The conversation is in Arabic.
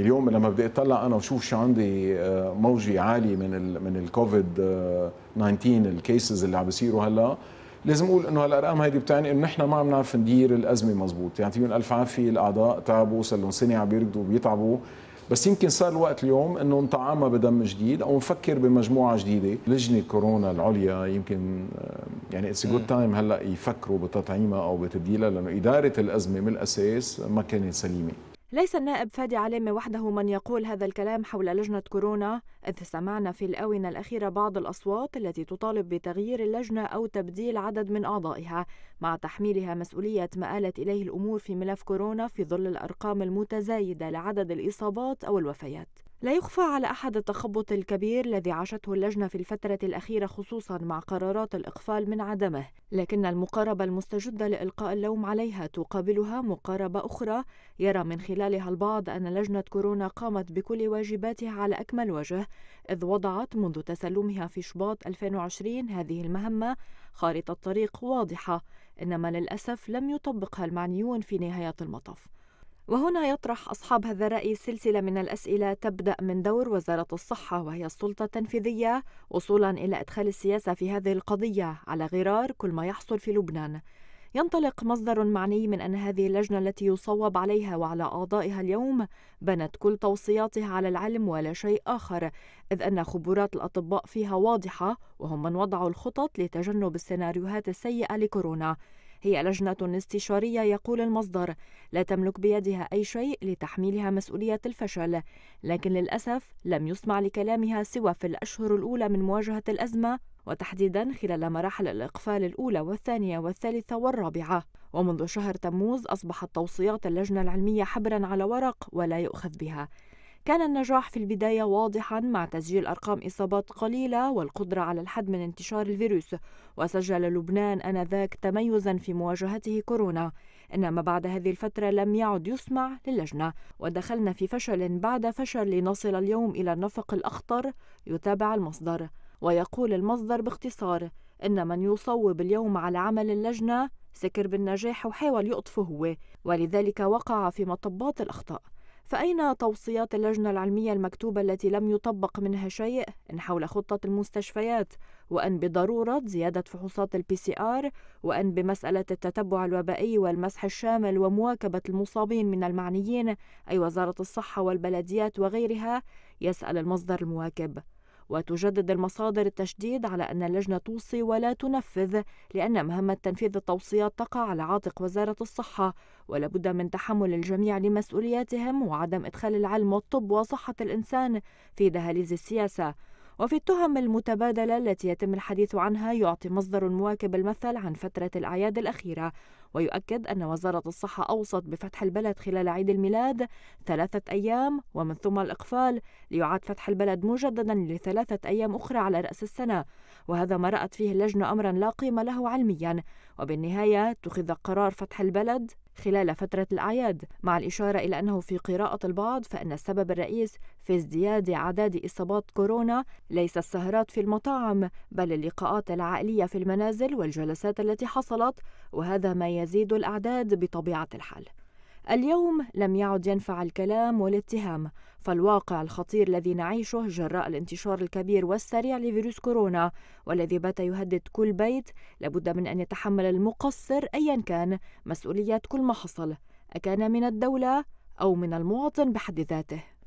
اليوم لما بدي اطلع انا وشوف شو عندي آه، موجه عاليه من الـ من الكوفيد 19 الكيسز اللي عم بيصيروا هلا لازم اقول انه هالارقام هيدي بتعني انه نحن ما عم نعرف ندير الازمه مزبوط يعطيهم يعني الف عافيه الاعضاء تعبوا صار لهم سنه عم بيركضوا بيتعبوا بس يمكن صار الوقت اليوم انه نطعمها بدم جديد او نفكر بمجموعه جديده لجنه كورونا العليا يمكن آه، يعني اتس جود تايم هلا يفكروا بتطعيمها او بتبديلها لانه اداره الازمه من الاساس ما كانت سليمه ليس النائب فادي علامة وحده من يقول هذا الكلام حول لجنة كورونا إذ سمعنا في الآونة الأخيرة بعض الأصوات التي تطالب بتغيير اللجنة أو تبديل عدد من أعضائها مع تحميلها مسؤولية ما آلت إليه الأمور في ملف كورونا في ظل الأرقام المتزايدة لعدد الإصابات أو الوفيات لا يخفى على أحد التخبط الكبير الذي عاشته اللجنة في الفترة الأخيرة خصوصا مع قرارات الإقفال من عدمه لكن المقاربة المستجدة لإلقاء اللوم عليها تقابلها مقاربة أخرى يرى من خلالها البعض أن لجنة كورونا قامت بكل واجباتها على أكمل وجه إذ وضعت منذ تسلمها في شباط 2020 هذه المهمة خارطة طريق واضحة إنما للأسف لم يطبقها المعنيون في نهاية المطاف وهنا يطرح أصحاب هذا الرأي سلسلة من الأسئلة تبدأ من دور وزارة الصحة وهي السلطة التنفيذية وصولا إلى إدخال السياسة في هذه القضية على غرار كل ما يحصل في لبنان. ينطلق مصدر معني من أن هذه اللجنة التي يصوب عليها وعلى أعضائها اليوم بنت كل توصياتها على العلم ولا شيء آخر، إذ أن خبرات الأطباء فيها واضحة وهم من وضعوا الخطط لتجنب السيناريوهات السيئة لكورونا. هي لجنة استشارية يقول المصدر لا تملك بيدها أي شيء لتحميلها مسؤولية الفشل لكن للأسف لم يسمع لكلامها سوى في الأشهر الأولى من مواجهة الأزمة وتحديدا خلال مراحل الإقفال الأولى والثانية والثالثة والرابعة ومنذ شهر تموز أصبحت توصيات اللجنة العلمية حبرا على ورق ولا يؤخذ بها كان النجاح في البداية واضحا مع تسجيل أرقام إصابات قليلة والقدرة على الحد من انتشار الفيروس وسجل لبنان آنذاك تميزا في مواجهته كورونا إنما بعد هذه الفترة لم يعد يسمع للجنة ودخلنا في فشل بعد فشل لنصل اليوم إلى النفق الأخطر يتابع المصدر ويقول المصدر باختصار إن من يصوب اليوم على عمل اللجنة سكر بالنجاح وحاول يقطفه هو ولذلك وقع في مطبات الأخطاء فأين توصيات اللجنة العلمية المكتوبة التي لم يطبق منها شيء إن حول خطة المستشفيات وأن بضرورة زيادة فحوصات البي سي آر وأن بمسألة التتبع الوبائي والمسح الشامل ومواكبة المصابين من المعنيين أي وزارة الصحة والبلديات وغيرها يسأل المصدر المواكب وتجدد المصادر التشديد على أن اللجنة توصي ولا تنفذ لأن مهمة تنفيذ التوصيات تقع على عاتق وزارة الصحة ولابد من تحمل الجميع لمسؤولياتهم وعدم إدخال العلم والطب وصحة الإنسان في دهاليز السياسة وفي التهم المتبادلة التي يتم الحديث عنها يعطي مصدر مواكب المثل عن فترة الأعياد الأخيرة ويؤكد أن وزارة الصحة أوصت بفتح البلد خلال عيد الميلاد ثلاثة أيام ومن ثم الإقفال ليعاد فتح البلد مجددا لثلاثة أيام أخرى على رأس السنة وهذا ما رأت فيه اللجنة أمرا لا قيمة له علميا وبالنهاية اتخذ قرار فتح البلد خلال فترة الأعياد مع الإشارة إلى أنه في قراءة البعض فإن السبب الرئيس في ازدياد أعداد إصابات كورونا ليس السهرات في المطاعم بل اللقاءات العائلية في المنازل والجلسات التي حصلت وهذا ما يزيد الأعداد بطبيعة الحال اليوم لم يعد ينفع الكلام والاتهام فالواقع الخطير الذي نعيشه جراء الانتشار الكبير والسريع لفيروس كورونا والذي بات يهدد كل بيت لابد من ان يتحمل المقصر ايا كان مسؤوليه كل ما حصل اكان من الدوله او من المواطن بحد ذاته